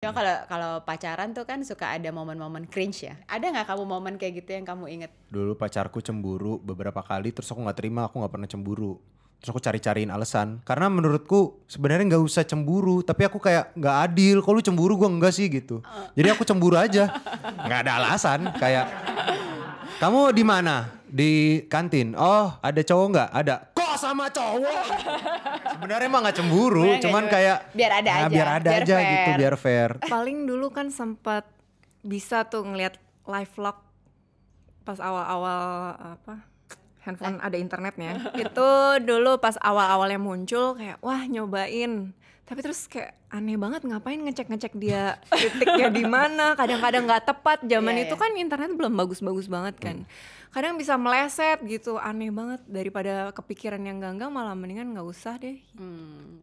Ya kalau kalau pacaran tuh kan suka ada momen-momen cringe ya. Ada nggak kamu momen kayak gitu yang kamu inget? Dulu pacarku cemburu beberapa kali, terus aku nggak terima, aku nggak pernah cemburu. Terus aku cari-cariin alasan. Karena menurutku sebenarnya nggak usah cemburu, tapi aku kayak nggak adil. Kalau lu cemburu, gue enggak sih gitu. Oh. Jadi aku cemburu aja, nggak ada alasan. Kayak kamu di mana? Di kantin. Oh, ada cowok nggak? Ada sama cowok. Sebenarnya emang gak cemburu, Sebenernya cuman gak kayak biar ada nah, aja, biar ada biar aja fair. gitu, biar fair. Paling dulu kan sempat bisa tuh ngelihat live vlog pas awal-awal apa handphone eh. ada internetnya itu dulu pas awal-awalnya muncul kayak wah nyobain tapi terus kayak aneh banget ngapain ngecek-ngecek dia titiknya di mana kadang-kadang nggak tepat zaman yeah, itu yeah. kan internet belum bagus-bagus banget kan hmm. kadang bisa meleset gitu aneh banget daripada kepikiran yang ganggang malah mendingan nggak usah deh hmm.